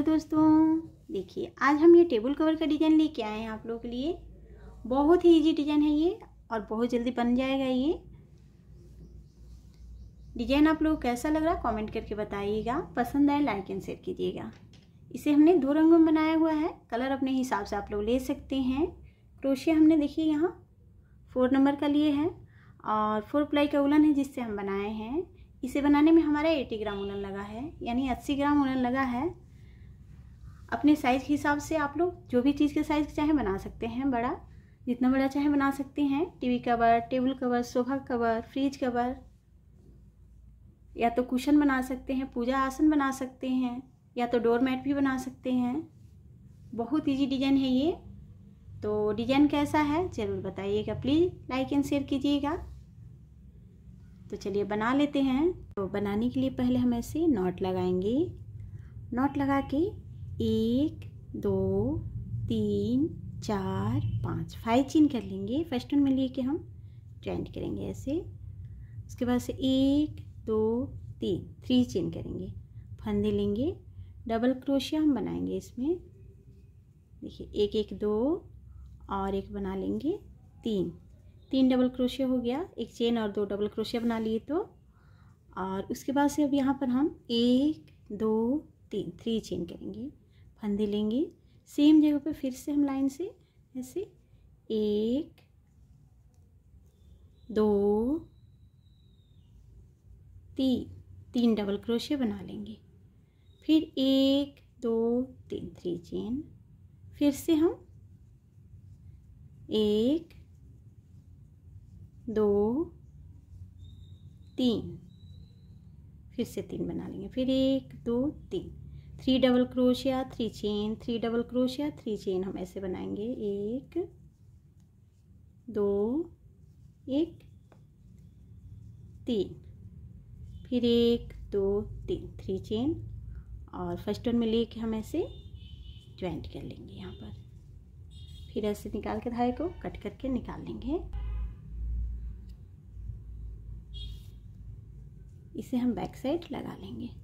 तो दोस्तों देखिए आज हम ये टेबल कवर का डिज़ाइन लेके आए हैं आप लोगों के लिए बहुत ही इजी डिज़ाइन है ये और बहुत जल्दी बन जाएगा ये डिज़ाइन आप लोग कैसा लग रहा है कमेंट करके बताइएगा पसंद आए लाइक एंड शेयर कीजिएगा इसे हमने दो रंगों में बनाया हुआ है कलर अपने हिसाब से आप लोग ले सकते हैं क्रोशिया हमने देखिए यहाँ फोर नंबर का लिए है और फोर प्लाई का उलन है जिससे हम बनाए हैं इसे बनाने में हमारा एटी ग्राम उलन लगा है यानी अस्सी ग्राम उलन लगा है अपने साइज़ के हिसाब से आप लोग जो भी चीज़ के साइज़ चाहे बना सकते हैं बड़ा जितना बड़ा चाहे बना सकते हैं TV cover table cover sofa cover fridge cover या तो कुशन बना सकते हैं पूजा आसन बना सकते हैं या तो डोर मैट भी बना सकते हैं बहुत इजी डिजाइन है ये तो डिजाइन कैसा है ज़रूर बताइएगा प्लीज़ लाइक एंड शेयर कीजिएगा तो चलिए बना लेते हैं तो बनाने के लिए पहले हम ऐसे नॉट लगाएंगे नॉट लगा के एक दो तीन चार पाँच फाइव चेन कर लेंगे फर्स्ट वन में लेके हम ज्वाइंट करेंगे ऐसे उसके बाद से एक दो तीन थ्री चेन करेंगे फंदे लेंगे डबल क्रोशिया हम बनाएंगे इसमें देखिए एक एक दो और एक बना लेंगे तीन तीन डबल क्रोशिया हो गया एक चेन और दो डबल क्रोशिया बना लिए तो और उसके बाद से अब यहाँ पर हम एक दो तीन थ्री चेन करेंगे फंदे लेंगे सेम जगह पे फिर से हम लाइन से ऐसे एक दो तीन तीन डबल क्रोशे बना लेंगे फिर एक दो तीन थ्री चेन फिर से हम एक दो तीन फिर से तीन बना लेंगे फिर एक दो तीन three double crochet three chain three double crochet three chain हम ऐसे बनाएंगे एक दो एक तीन फिर एक दो तीन थ्री चेन और फर्स्ट वन में लेके हम ऐसे ज्वाइंट कर लेंगे यहाँ पर फिर ऐसे निकाल के धागे को कट करके निकाल लेंगे इसे हम बैक साइड लगा लेंगे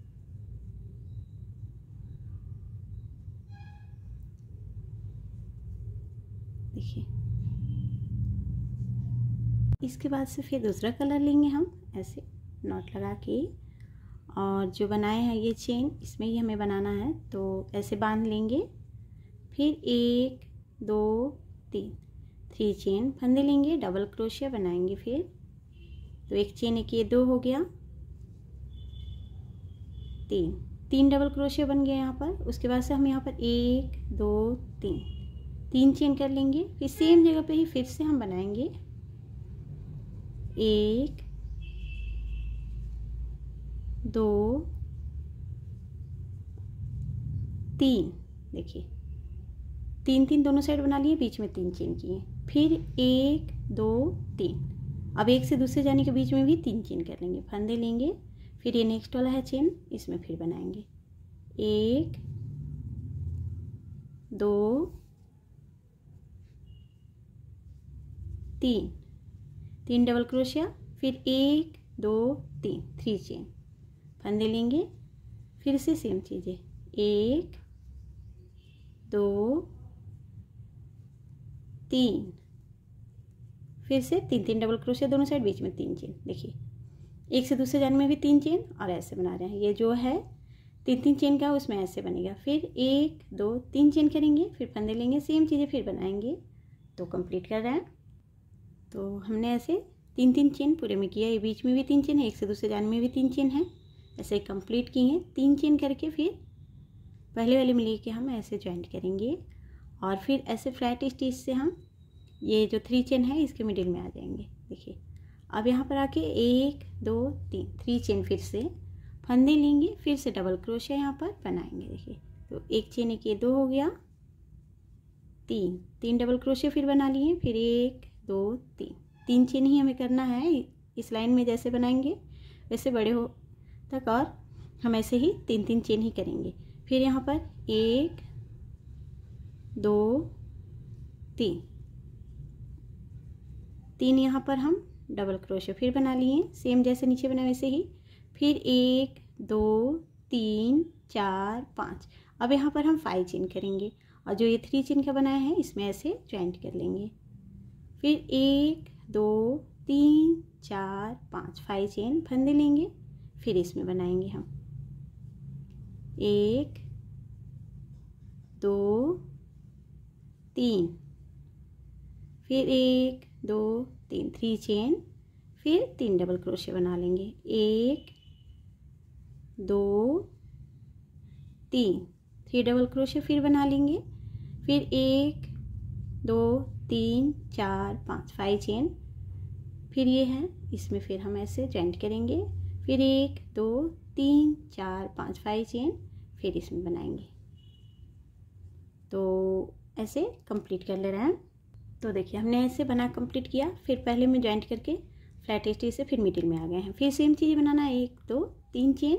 इसके बाद सिर्फ ये दूसरा कलर लेंगे हम ऐसे नॉट लगा के और जो बनाए हैं ये चेन इसमें ही हमें बनाना है तो ऐसे बांध लेंगे फिर एक दो तीन थ्री चेन फंदे लेंगे डबल क्रोशिया बनाएंगे फिर तो एक चेन एक ये दो हो गया तीन तीन डबल क्रोशिया बन गया यहाँ पर उसके बाद से हम यहाँ पर एक दो तीन तीन चेन कर लेंगे फिर सेम जगह पे ही फिर से हम बनाएंगे एक दो तीन देखिए तीन तीन दोनों साइड बना लिए बीच में तीन चेन किए फिर एक दो तीन अब एक से दूसरे जाने के बीच में भी तीन चेन कर लेंगे फंदे लेंगे फिर ये नेक्स्ट वाला है चेन इसमें फिर बनाएंगे एक दो तीन तीन डबल क्रोशिया फिर एक दो तीन थ्री चेन फंदे लेंगे फिर से सेम चीज़ है एक दो तीन फिर से तीन तीन डबल क्रोशिया दोनों साइड बीच में तीन चेन देखिए एक से दूसरे जान में भी तीन चेन और ऐसे बना रहे हैं ये जो है तीन तीन चेन का उसमें ऐसे बनेगा फिर एक दो तीन चेन करेंगे फिर फंदे लेंगे सेम चीज़ें फिर बनाएंगे तो कंप्लीट कर रहे हैं तो हमने ऐसे तीन तीन चेन पूरे में किया ये बीच में भी तीन चेन है एक से दूसरे जान में भी तीन चेन है ऐसे कंप्लीट किए हैं तीन चेन करके फिर पहले वाले में लेके हम ऐसे ज्वाइंट करेंगे और फिर ऐसे फ्लैट स्टिच से हम ये जो थ्री चेन है इसके मिडिल में आ जाएंगे देखिए अब यहाँ पर आके एक दो तीन थ्री चेन फिर से फंदे लेंगे फिर से डबल क्रोशिया यहाँ पर बनाएंगे देखिए तो एक चेन एक ये दो हो गया तीन तीन डबल क्रोशिया फिर बना लिए फिर एक दो तीन तीन चेन ही हमें करना है इस लाइन में जैसे बनाएंगे वैसे बड़े हो तक और हम ऐसे ही तीन तीन चेन ही करेंगे फिर यहाँ पर एक दो तीन तीन यहाँ पर हम डबल क्रोशे फिर बना लिए सेम जैसे नीचे बना वैसे ही फिर एक दो तीन चार पाँच अब यहाँ पर हम फाइव चेन करेंगे और जो ये थ्री चेन का बनाया है इसमें ऐसे ज्वाइंट कर लेंगे फिर एक दो तीन चार पाँच फाइव चेन फंदे लेंगे फिर इसमें बनाएंगे हम एक दो तीन फिर एक दो तीन थ्री चेन फिर तीन डबल क्रोशे बना लेंगे एक दो तीन थ्री डबल क्रोशे फिर बना लेंगे फिर एक दो तीन चार पाँच फाइव चेन फिर ये है इसमें फिर हम ऐसे जॉइंट करेंगे फिर एक दो तीन चार पाँच फाइव चेन फिर इसमें बनाएंगे तो ऐसे कंप्लीट कर ले रहे हैं तो देखिए हमने ऐसे बना कंप्लीट किया फिर पहले में जॉइंट करके फ्लैट स्टिच से फिर मिडिल में आ गए हैं फिर सेम चीज़ बनाना है एक दो तीन चेन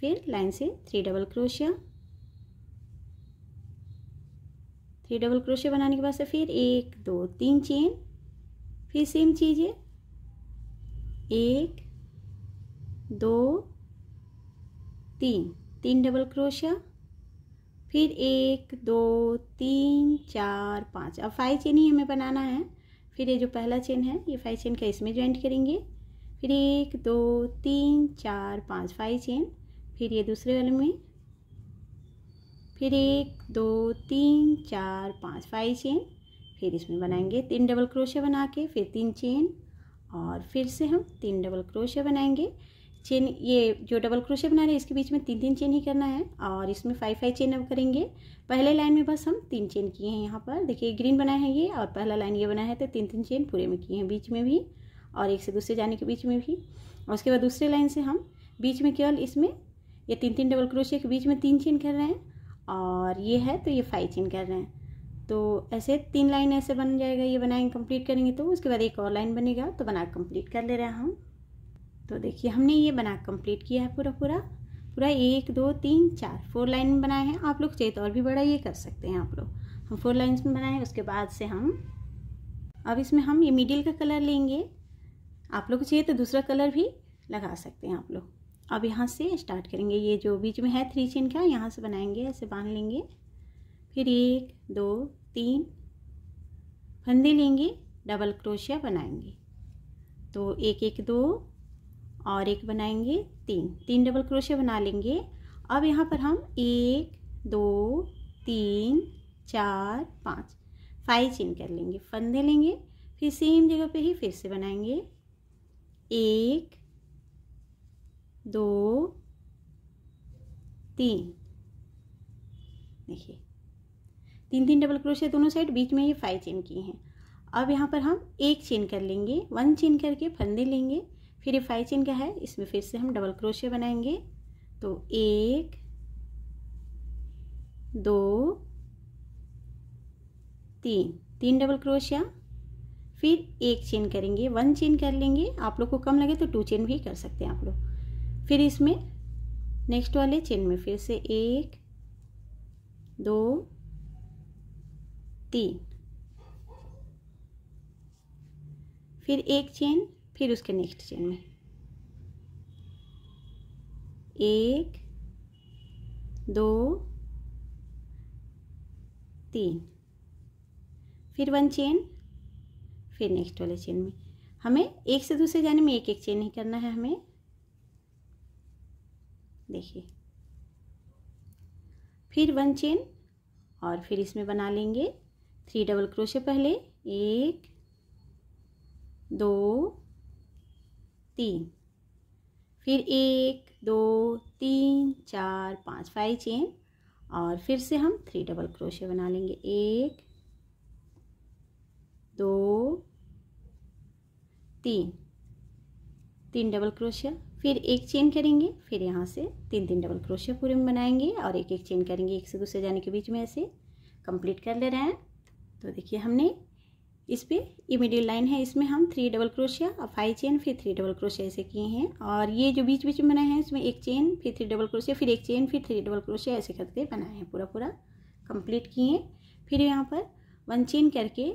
फिर लाइन से three double crochet three double crochet बनाने के बाद से फिर एक दो तीन चेन फिर सेम चीज़ है एक दो तीन तीन डबल क्रोशिया फिर एक दो तीन चार पाँच अब फाइव चेन ही हमें बनाना है फिर ये जो पहला चेन है ये फाइव चेन का इसमें ज्वाइंट करेंगे फिर एक दो तीन चार पाँच फाइव चेन फिर ये दूसरे वाले में फिर एक दो तीन चार पाँच फाइव चेन फिर इसमें बनाएंगे तीन डबल क्रोशे बना के फिर तीन चेन और फिर से हम तीन डबल क्रोशे बनाएंगे चेन ये जो डबल क्रोशे बना रहे हैं इसके बीच में तीन तीन चेन ही करना है और इसमें फाइव फाइव चेन अब करेंगे पहले लाइन में बस हम तीन चेन किए हैं यहाँ पर देखिए ग्रीन बनाए हैं ये और पहला लाइन ये बना है तो तीन तीन चेन पूरे में किए हैं बीच में भी और एक से दूसरे जाने के बीच में भी और उसके बाद दूसरे लाइन से हम बीच में केवल इसमें ये तीन तीन डबल क्रोशे के बीच में तीन चेन कर रहे हैं और ये है तो ये फाइव चेन कर रहे हैं तो ऐसे तीन लाइन ऐसे बन जाएगा ये बनाएंगे कंप्लीट करेंगे तो उसके बाद एक और लाइन बनेगा तो बना कंप्लीट कर ले रहे हैं हम तो देखिए हमने ये बना कंप्लीट किया है पूरा पूरा पूरा एक दो तीन चार फोर लाइन बनाए हैं आप लोग चाहिए तो और भी बड़ा ये कर सकते हैं आप लोग हम फोर लाइन्स में बनाए उसके बाद से हम अब इसमें हम ये मिडिल का कलर लेंगे आप लोग चाहिए तो दूसरा कलर भी लगा सकते हैं आप लोग अब यहाँ से स्टार्ट करेंगे ये जो बीच में है थ्री चेन का यहाँ से बनाएंगे ऐसे बांध लेंगे फिर एक दो तीन फंदे लेंगे डबल क्रोशिया बनाएंगे तो एक एक दो और एक बनाएंगे तीन तीन डबल क्रोशिया बना लेंगे अब यहाँ पर हम एक दो तीन चार पाँच फाइव चेन कर लेंगे फंदे लेंगे फिर सेम जगह पे ही फिर से बनाएंगे एक दो तीन देखिए तीन तीन डबल क्रोशिया दोनों साइड बीच में ये फाइव चेन किए हैं अब यहाँ पर हम एक चेन कर लेंगे वन चेन करके फंदे लेंगे फिर ये फाइव चेन का है इसमें फिर से हम डबल क्रोशिया बनाएंगे तो एक दो तीन तीन डबल क्रोशिया फिर एक चेन करेंगे वन चेन कर लेंगे आप लोग को कम लगे तो टू चेन भी कर सकते हैं आप लोग फिर इसमें नेक्स्ट वाले चेन में फिर से एक दो तीन फिर एक चेन फिर उसके नेक्स्ट चेन में एक दो तीन फिर वन चेन फिर नेक्स्ट वाले चेन में हमें एक से दूसरे जाने में एक एक चेन ही करना है हमें देखिए फिर वन चेन और फिर इसमें बना लेंगे थ्री डबल क्रोशे पहले एक दो तीन फिर एक दो तीन चार पाँच फाइव चेन और फिर से हम थ्री डबल क्रोशे बना लेंगे एक दो तीन तीन डबल क्रोशिया फिर एक चेन करेंगे फिर यहाँ से तीन तीन डबल क्रोशिया पूरे में बनाएंगे और एक एक चेन करेंगे एक से दूसरे जाने के बीच में ऐसे कंप्लीट कर ले रहे हैं तो देखिए हमने इस पर ये मिडिल लाइन है इसमें हम थ्री डबल क्रोशिया और फाइव चेन फिर थ्री डबल क्रोशिया ऐसे किए हैं और ये जो बीच बीच में बनाए हैं इसमें एक चेन फिर थ्री डबल क्रोशिया फिर एक चेन फिर थ्री डबल क्रोशिया ऐसे करके बनाए हैं पूरा पूरा कंप्लीट किए फिर यहाँ पर वन चेन करके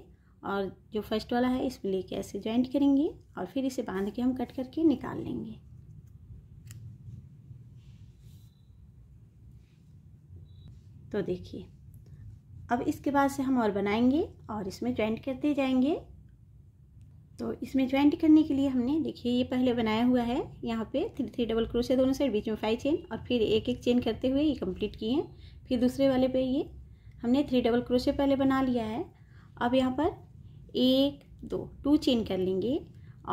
और जो फर्स्ट वाला है इसमें लेके ऐसे ज्वाइंट करेंगे और फिर इसे बांध के हम कट करके निकाल लेंगे तो देखिए अब इसके बाद से हम और बनाएंगे और इसमें ज्वाइंट करते जाएंगे तो इसमें ज्वाइंट करने के लिए हमने देखिए ये पहले बनाया हुआ है यहाँ पे थ्री थ्री डबल क्रोशे दोनों साइड बीच में फाइव चेन और फिर एक एक चेन करते हुए ये कंप्लीट किए हैं फिर दूसरे वाले पे ये हमने थ्री डबल क्रोशे पहले बना लिया है अब यहाँ पर एक दो टू चेन कर लेंगे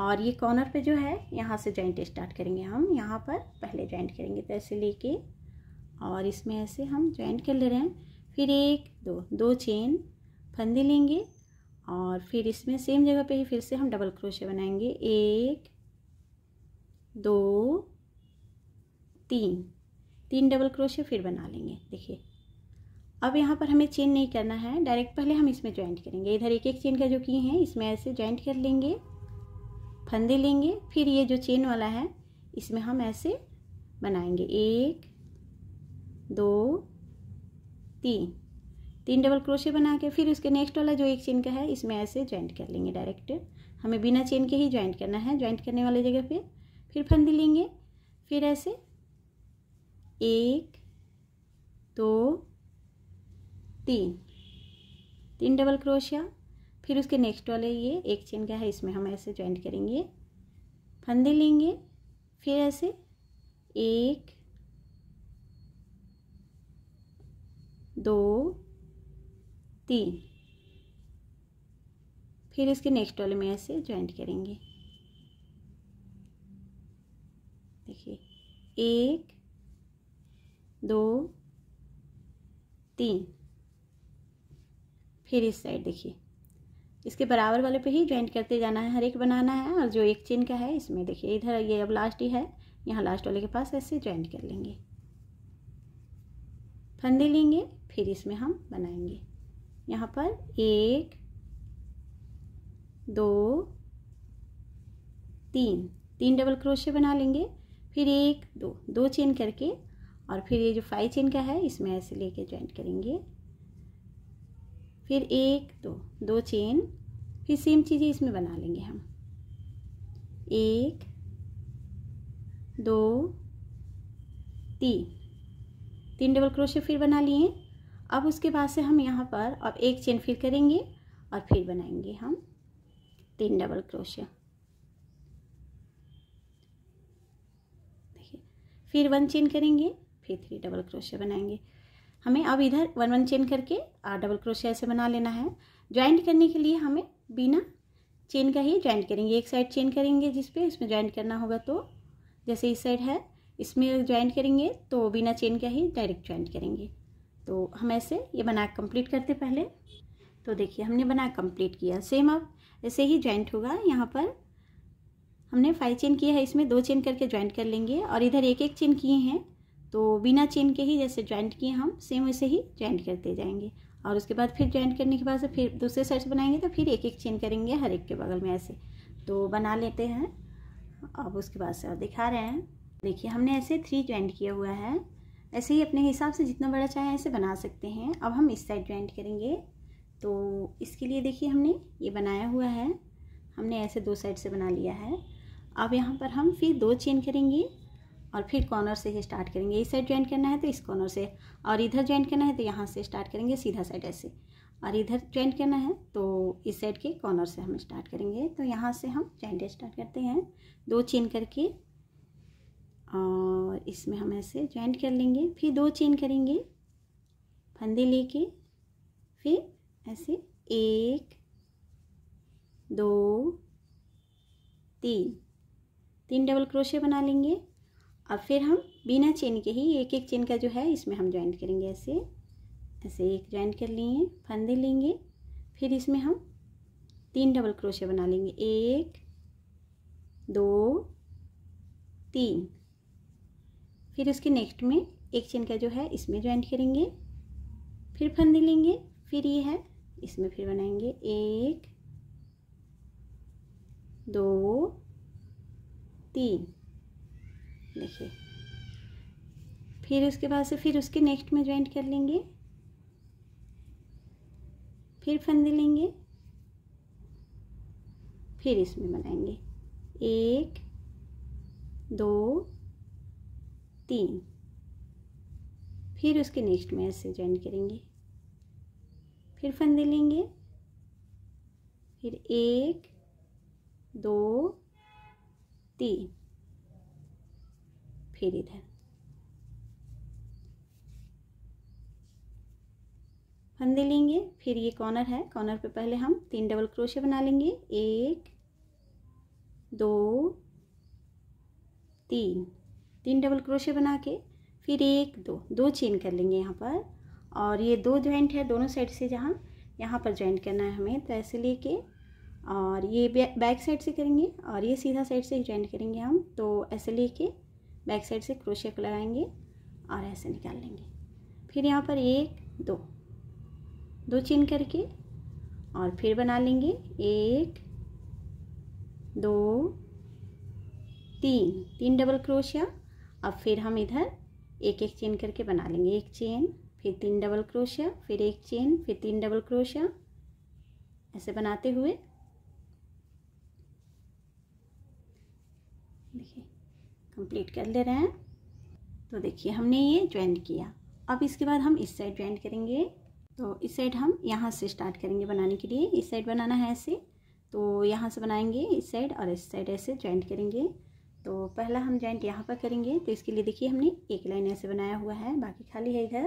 और ये कॉर्नर पर जो है यहाँ से ज्वाइंट स्टार्ट करेंगे हम यहाँ पर पहले ज्वाइंट करेंगे तो ऐसे लेके और इसमें ऐसे हम ज्वाइंट कर ले रहे हैं फिर एक दो दो चेन फंदे लेंगे और फिर इसमें सेम जगह पे ही फिर से हम डबल क्रोशे बनाएंगे एक दो तीन तीन डबल क्रोशे फिर बना लेंगे देखिए अब यहाँ पर हमें चेन नहीं करना है डायरेक्ट पहले हम इसमें ज्वाइंट करेंगे इधर एक एक चेन का जो की है इसमें ऐसे ज्वाइंट कर लेंगे फंदे लेंगे फिर ये जो चेन वाला है इसमें हम ऐसे बनाएंगे एक दो तीन तीन डबल क्रोशे बना के फिर उसके नेक्स्ट वाला जो एक चेन का है इसमें ऐसे ज्वाइंट कर लेंगे डायरेक्ट हमें बिना चेन के ही ज्वाइंट करना है ज्वाइंट करने वाली जगह पे फिर फंदी लेंगे फिर ऐसे एक दो तीन तीन डबल क्रोशिया फिर उसके नेक्स्ट वाले ये एक चेन का है इसमें हम ऐसे ज्वाइंट करेंगे फंदे लेंगे फिर ऐसे एक दो तीन फिर इसके नेक्स्ट वाले में ऐसे ज्वाइंट करेंगे देखिए एक दो तीन फिर इस साइड देखिए इसके बराबर वाले पे ही ज्वाइंट करते जाना है हर एक बनाना है और जो एक चेन का है इसमें देखिए इधर ये अब लास्ट ही है यहाँ लास्ट वाले के पास ऐसे ज्वाइंट कर लेंगे फंदे लेंगे फिर इसमें हम बनाएंगे यहाँ पर एक दो तीन तीन डबल क्रोशे बना लेंगे फिर एक दो दो चेन करके और फिर ये जो फाइव चेन का है इसमें ऐसे लेके ज्वाइंट करेंगे फिर एक दो दो चेन फिर सेम चीज़ें इसमें बना लेंगे हम एक दो तीन तीन डबल क्रोशे फिर बना लिए अब उसके बाद से हम यहाँ पर अब एक चेन फिर करेंगे और फिर बनाएंगे हम तीन डबल क्रोशे देखिए फिर वन चेन करेंगे फिर थ्री डबल क्रोशे बनाएंगे हमें अब इधर वन वन चेन करके आठ डबल क्रोशे ऐसे बना लेना है ज्वाइंट करने के लिए हमें बिना चेन का ही ज्वाइंट करेंगे एक साइड चेन करेंगे जिसपे इसमें ज्वाइंट करना होगा तो जैसे इस साइड है इसमें ज्वाइंट करेंगे तो बिना चेन का ही डायरेक्ट ज्वाइंट करेंगे तो हम ऐसे ये बना कंप्लीट करते पहले तो देखिए हमने बना कंप्लीट किया सेम अब ऐसे ही ज्वाइंट होगा यहाँ पर हमने फाइव चेन किया है इसमें दो चेन करके ज्वाइंट कर लेंगे और इधर एक एक चेन किए हैं तो बिना चेन के ही जैसे ज्वाइंट किए हम सेम वैसे ही ज्वाइंट करते जाएंगे और उसके बाद फिर ज्वाइंट करने के बाद से फिर दूसरे साइड से बनाएंगे तो फिर एक एक चेन करेंगे हर एक के बगल में ऐसे तो बना लेते हैं अब उसके बाद से दिखा रहे हैं देखिए हमने ऐसे थ्री ज्वाइंट किया हुआ है ऐसे ही अपने हिसाब से जितना बड़ा चाहे ऐसे बना सकते हैं अब हम इस साइड ज्वाइंट करेंगे तो इसके लिए देखिए हमने ये बनाया हुआ है हमने ऐसे दो साइड से बना लिया है अब यहाँ पर हम फिर दो चेन करेंगे और फिर कॉर्नर से ही स्टार्ट करेंगे इस साइड ज्वाइन करना है तो इस कॉर्नर से और इधर ज्वाइन करना है तो यहाँ से स्टार्ट करेंगे सीधा साइड ऐसे और इधर ज्वाइन करना है तो इस साइड के कॉर्नर से हम स्टार्ट करेंगे तो यहाँ से हम ज्वाइंट स्टार्ट करते हैं दो चेन करके और इसमें हम ऐसे ज्वाइंट कर लेंगे फिर दो चेन करेंगे फंदे लेके फिर ऐसे एक दो तीन तीन डबल क्रोशे बना लेंगे अब फिर हम बिना चेन के ही एक एक चेन का जो है इसमें हम ज्वाइंट करेंगे ऐसे ऐसे एक ज्वाइंट कर लिए फंदे लेंगे फिर इसमें हम तीन डबल क्रोशे बना लेंगे एक दो तीन फिर उसके नेक्स्ट में एक चेन का जो है इसमें ज्वाइन करेंगे फिर फंदे लेंगे फिर ये है इसमें फिर बनाएंगे एक दो तीन देखिए फिर उसके बाद से फिर उसके नेक्स्ट में ज्वाइंट कर लेंगे फिर फंदे लेंगे फिर इसमें बनाएंगे एक दो तीन फिर उसके नेक्स्ट में ऐसे ज्वाइन करेंगे फिर फंदे लेंगे फिर एक दो तीन फिर इधर फंदे लेंगे फिर ये कॉर्नर है कॉर्नर पे पहले हम तीन डबल क्रोशे बना लेंगे एक दो तीन तीन डबल क्रोशे बना के फिर एक दो दो चेन कर लेंगे यहाँ पर और ये दो ज्वाइंट है दोनों साइड से जहाँ यहाँ पर ज्वाइंट करना है हमें तो ऐसे लेके और ये बैक साइड से करेंगे और ये सीधा साइड से ज्वाइंट करेंगे हम तो ऐसे लेके बैक साइड से क्रोशिया को लगाएंगे और ऐसे निकाल लेंगे फिर यहाँ पर एक दो दो चेन करके और फिर बना लेंगे एक दो तीन तीन डबल क्रोशिया अब फिर हम इधर एक एक चेन करके बना लेंगे एक चेन फिर तीन डबल क्रोशिया फिर एक चेन फिर तीन डबल क्रोशिया ऐसे बनाते हुए देखिए कंप्लीट कर ले रहे हैं तो देखिए हमने ये ज्वाइंट किया अब इसके बाद हम इस साइड ज्वाइंट करेंगे तो इस साइड हम यहाँ से स्टार्ट करेंगे बनाने के लिए इस साइड बनाना है ऐसे तो यहाँ से बनाएंगे इस साइड और इस साइड ऐसे ज्वाइंट करेंगे तो पहला हम जॉइंट यहाँ पर करेंगे तो इसके लिए देखिए हमने एक लाइन ऐसे बनाया हुआ है बाकी खाली है इधर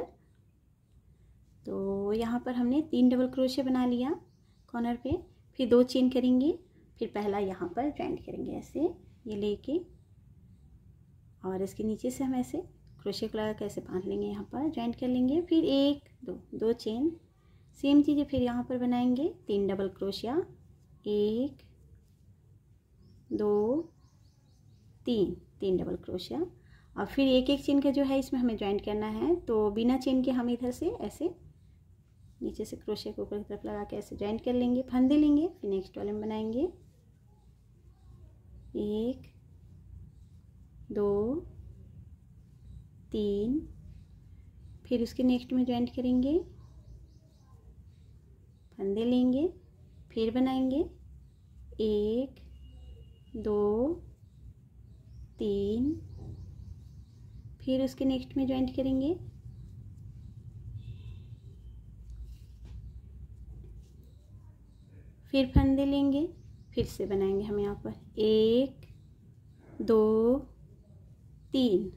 तो यहाँ पर हमने तीन डबल क्रोशे बना लिया कॉर्नर पे फिर दो चेन करेंगे फिर पहला यहाँ पर जॉइंट करेंगे ऐसे ये लेके और इसके नीचे से हम ऐसे क्रोशे को लगा ऐसे बांध लेंगे यहाँ पर जॉइंट कर लेंगे फिर एक दो दो चेन सेम चीज़ें फिर यहाँ पर बनाएंगे तीन डबल क्रोशिया एक दो तीन तीन डबल क्रोशिया हाँ। और फिर एक एक चेन का जो है इसमें हमें ज्वाइंट करना है तो बिना चेन के हम इधर से ऐसे नीचे से क्रोशिया को ऊपर की तरफ लगा के ऐसे ज्वाइंट कर लेंगे फंदे लेंगे फिर नेक्स्ट वाले में बनाएंगे एक दो तीन फिर उसके नेक्स्ट में ज्वाइंट करेंगे फंदे लेंगे फिर बनाएंगे एक दो तीन फिर उसके नेक्स्ट में ज्वाइंट करेंगे फिर फंदे लेंगे फिर से बनाएंगे हम यहाँ पर एक दो तीन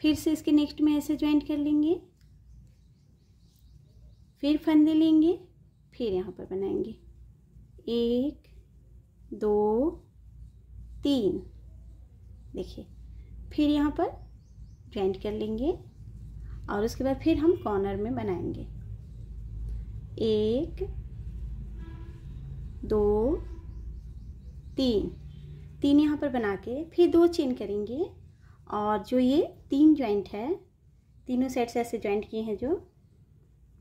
फिर से इसके नेक्स्ट में ऐसे ज्वाइंट कर लेंगे फिर फंदे लेंगे फिर यहाँ पर बनाएंगे एक दो तीन देखिए फिर यहाँ पर जॉइंट कर लेंगे और उसके बाद फिर हम कॉर्नर में बनाएंगे एक दो तीन तीन यहाँ पर बना के फिर दो चेन करेंगे और जो ये तीन ज्वाइंट है तीनों साइड से ऐसे ज्वाइंट किए हैं जो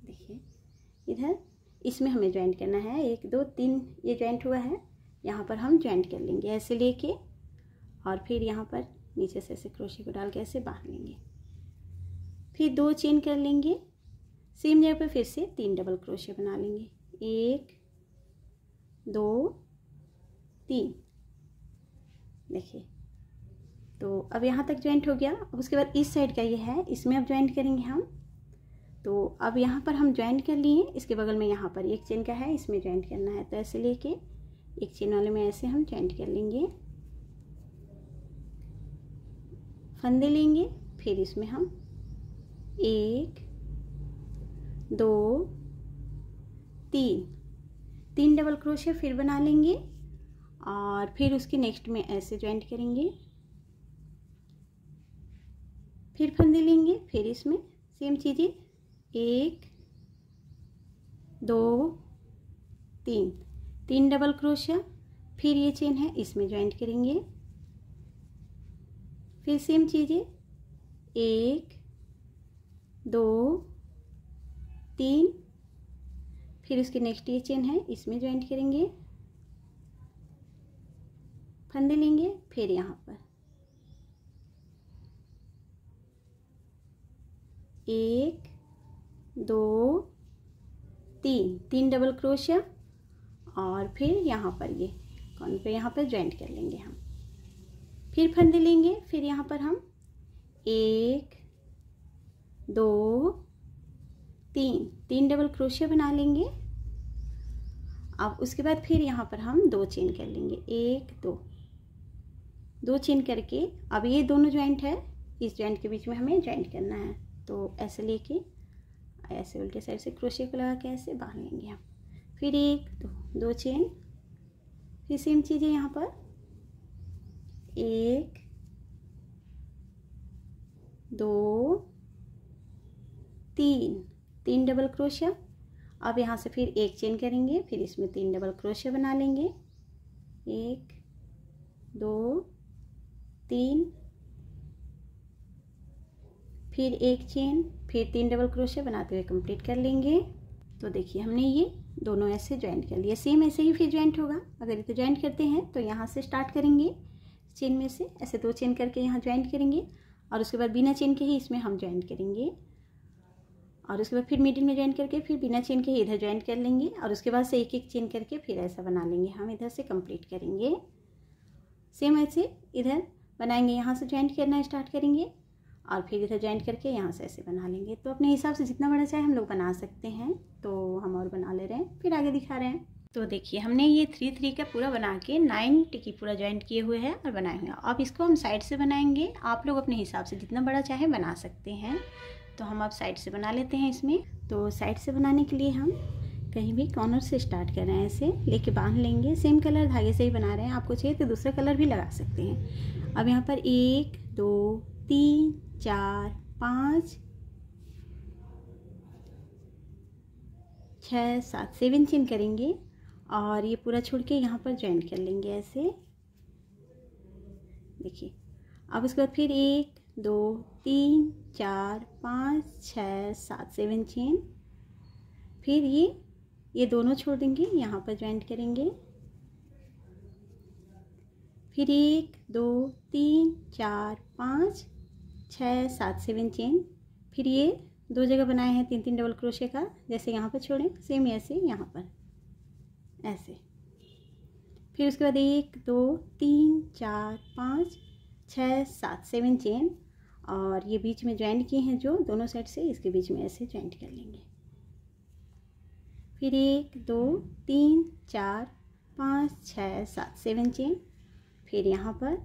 देखिए इधर इसमें हमें ज्वाइंट करना है एक दो तीन ये ज्वाइंट हुआ है यहाँ पर हम ज्वाइंट कर लेंगे ऐसे लेके और फिर यहाँ पर नीचे से ऐसे क्रोशे को डाल के ऐसे बांध लेंगे फिर दो चेन कर लेंगे सेम जगह पर फिर से तीन डबल क्रोशे बना लेंगे एक दो तीन देखिए तो अब यहाँ तक ज्वाइंट हो गया अब उसके बाद इस साइड का ये है इसमें अब ज्वाइंट करेंगे हम तो अब यहाँ पर हम ज्वाइंट कर लिए इसके बगल में यहाँ पर एक चेन का है इसमें ज्वाइंट करना है तो ऐसे लेके एक चेन वाले में ऐसे हम ज्वाइंट कर लेंगे फंदे लेंगे फिर इसमें हम एक दो तीन तीन डबल क्रोशे फिर बना लेंगे और फिर उसके नेक्स्ट में ऐसे ज्वाइंट करेंगे फिर फंदे लेंगे फिर इसमें सेम चीज़ें एक दो तीन तीन डबल क्रोशिया फिर ये चेन है इसमें ज्वाइंट करेंगे फिर सेम चीज़ें एक दो तीन फिर उसके नेक्स्ट ये चेन है इसमें ज्वाइंट करेंगे फंदे लेंगे फिर यहाँ पर एक दो तीन तीन डबल क्रोशिया और फिर यहाँ पर ये कौन पे यहाँ पर ज्वाइंट कर लेंगे हम फिर फंदे लेंगे फिर यहाँ पर हम एक दो तीन तीन डबल क्रोशिया बना लेंगे अब उसके बाद फिर यहाँ पर हम दो चेन कर लेंगे एक दो दो चेन करके अब ये दोनों ज्वाइंट है इस ज्वाइंट के बीच में हमें ज्वाइंट करना है तो ऐसे लेके ऐसे उल्टे साइड से क्रोशिया को लगा के ऐसे बांध लेंगे हम फिर एक दो दो चेन फिर सेम चीज़ है यहाँ पर एक दो तीन तीन डबल क्रोशिया अब यहाँ से फिर एक चेन करेंगे फिर इसमें तीन डबल क्रोशिया बना लेंगे एक दो तीन फिर एक चेन फिर तीन डबल क्रोशिया बनाते हुए कंप्लीट कर लेंगे तो देखिए हमने ये दोनों ऐसे ज्वाइंट कर लिया सेम ऐसे ही फिर ज्वाइंट होगा अगर ये तो ज्वाइंट करते हैं तो यहाँ से स्टार्ट करेंगे चेन में से ऐसे दो चेन करके यहाँ ज्वाइंट करेंगे और उसके बाद बिना चेन के ही इसमें हम ज्वाइन करेंगे और उसके बाद फिर मिडिल में ज्वाइन करके फिर बिना चेन के ही इधर ज्वाइन कर लेंगे और उसके बाद से एक एक चेन करके फिर ऐसा बना लेंगे हम इधर से कंप्लीट करेंगे सेम ऐसे इधर बनाएंगे यहाँ से ज्वाइंट करना स्टार्ट करेंगे और फिर इधर ज्वाइंट करके यहाँ से ऐसे बना लेंगे तो अपने हिसाब से जितना बड़ा चाहे हम लोग बना सकते हैं तो हम और बना ले रहे हैं फिर आगे दिखा रहे हैं तो देखिए हमने ये थ्री थ्री का पूरा बना के नाइन टिकी पूरा ज्वाइंट किए हुए हैं और बनाए हुए हैं अब इसको हम साइड से बनाएंगे आप लोग अपने हिसाब से जितना बड़ा चाहे बना सकते हैं तो हम अब साइड से बना लेते हैं इसमें तो साइड से बनाने के लिए हम कहीं भी कॉर्नर से स्टार्ट कर रहे हैं ऐसे लेके बांध लेंगे सेम कलर धागे से ही बना रहे हैं आपको चाहिए तो दूसरा कलर भी लगा सकते हैं अब यहाँ पर एक दो तीन चार पाँच छः सात सेवन चेन करेंगे और ये पूरा छोड़ के यहाँ पर ज्वाइन कर लेंगे ऐसे देखिए अब उसके बाद फिर एक दो तीन चार पाँच छः सात सेवन चेन फिर ये ये दोनों छोड़ देंगे यहाँ पर ज्वाइन करेंगे फिर एक दो तीन चार पाँच छः सात सेवन चेन फिर ये दो जगह बनाए हैं तीन तीन डबल क्रोशे का जैसे यहाँ पर छोड़ें सेम ऐसे यहाँ पर ऐसे फिर उसके बाद एक दो तीन चार पाँच छः सात सेवन चेन और ये बीच में ज्वाइंट किए हैं जो दोनों साइड से इसके बीच में ऐसे ज्वाइंट कर लेंगे फिर एक दो तीन चार पाँच छः सात सेवन चेन फिर यहाँ पर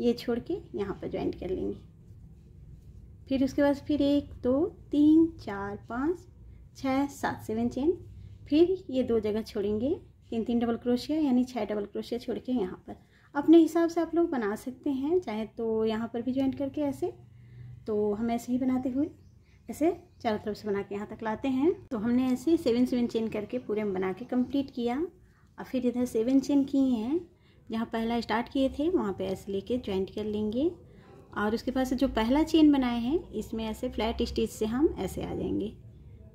ये छोड़ के यहाँ पर ज्वाइंट कर लेंगे फिर उसके बाद फिर एक दो तीन चार पाँच छः सात सेवन चेन फिर ये दो जगह छोड़ेंगे तीन तीन डबल क्रोशिया यानी छः डबल क्रोशिया छोड़ के यहाँ पर अपने हिसाब से आप लोग बना सकते हैं चाहे तो यहाँ पर भी ज्वाइन करके ऐसे तो हम ऐसे ही बनाते हुए ऐसे चारों तरफ से बना के यहाँ तक लाते हैं तो हमने ऐसे सेवन सेवन चेन करके पूरे हम बना के कंप्लीट किया और फिर इधर सेवन चेन किए हैं जहाँ पहला स्टार्ट किए थे वहाँ पे ऐसे लेके ज्वाइंट कर लेंगे और उसके पास से जो पहला चेन बनाए हैं इसमें ऐसे फ्लैट स्टिच से हम ऐसे आ जाएंगे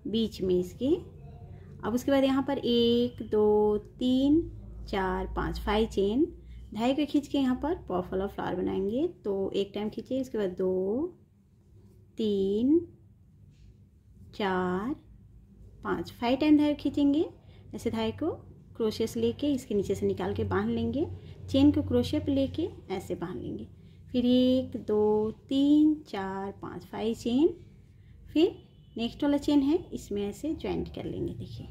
बीच में इसके अब उसके बाद यहाँ पर एक दो तीन चार पाँच फाइव चेन ढाई का खींच के यहाँ पर पॉफल वाला फ्लावर बनाएंगे तो एक टाइम खींचे इसके बाद दो तीन चार पाँच फाइव टाइम धायर खींचेंगे ऐसे ढाई को क्रोशे से लेके इसके नीचे से निकाल के बांध लेंगे चेन को क्रोशे पर लेके ऐसे बांध लेंगे फिर एक दो तीन चार पाँच फाइव चेन फिर नेक्स्ट वाला चेन है इसमें ऐसे ज्वाइंट कर लेंगे देखिए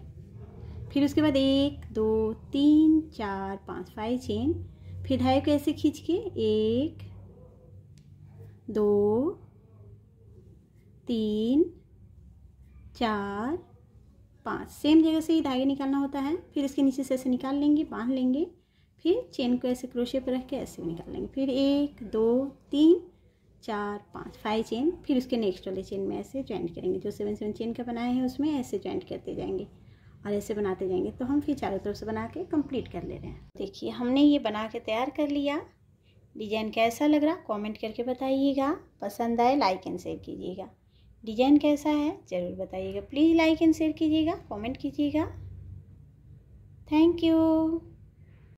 फिर उसके बाद एक दो तीन चार पाँच फाइव चेन फिर ढाई को ऐसे खींच के एक दो तीन चार पाँच सेम जगह से ही धागे निकालना होता है फिर इसके नीचे से ऐसे निकाल लेंगे बांध लेंगे फिर चेन को ऐसे क्रोशे पर रख के ऐसे निकाल लेंगे फिर एक दो तीन चार पाँच फाइव चेन फिर उसके नेक्स्ट वाले चेन में ऐसे ज्वाइंट करेंगे जो सेवन सेवन चेन का बनाए हैं उसमें ऐसे ज्वाइंट करते जाएंगे और ऐसे बनाते जाएंगे तो हम फिर चारों तरफ से बना के कंप्लीट कर ले रहे हैं देखिए हमने ये बना के तैयार कर लिया डिजाइन कैसा लग रहा कमेंट करके बताइएगा पसंद आए लाइक एंड शेयर कीजिएगा डिजाइन कैसा है ज़रूर बताइएगा प्लीज़ लाइक एंड शेयर कीजिएगा कमेंट कीजिएगा थैंक यू